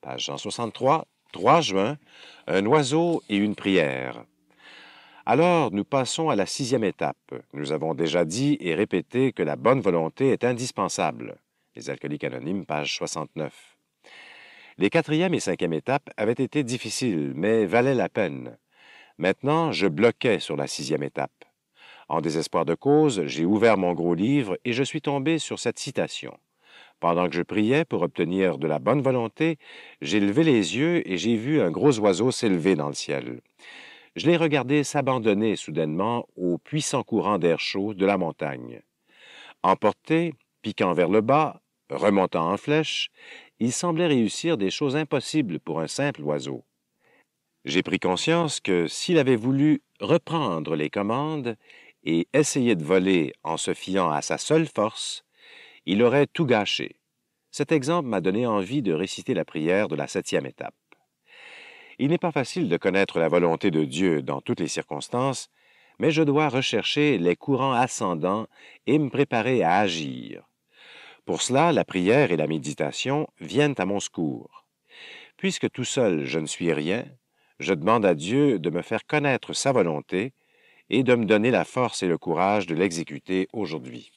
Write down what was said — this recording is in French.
page 163, 3 juin, un oiseau et une prière. Alors, nous passons à la sixième étape. Nous avons déjà dit et répété que la bonne volonté est indispensable. Les alcooliques anonymes, page 69. Les quatrième et cinquième étapes avaient été difficiles, mais valaient la peine. Maintenant, je bloquais sur la sixième étape. En désespoir de cause, j'ai ouvert mon gros livre et je suis tombé sur cette citation. Pendant que je priais pour obtenir de la bonne volonté, j'ai levé les yeux et j'ai vu un gros oiseau s'élever dans le ciel. Je l'ai regardé s'abandonner soudainement au puissant courant d'air chaud de la montagne. Emporté, piquant vers le bas, remontant en flèche, il semblait réussir des choses impossibles pour un simple oiseau. J'ai pris conscience que s'il avait voulu reprendre les commandes et essayer de voler en se fiant à sa seule force, il aurait tout gâché. Cet exemple m'a donné envie de réciter la prière de la septième étape. Il n'est pas facile de connaître la volonté de Dieu dans toutes les circonstances, mais je dois rechercher les courants ascendants et me préparer à agir. Pour cela, la prière et la méditation viennent à mon secours. Puisque tout seul je ne suis rien, je demande à Dieu de me faire connaître sa volonté et de me donner la force et le courage de l'exécuter aujourd'hui.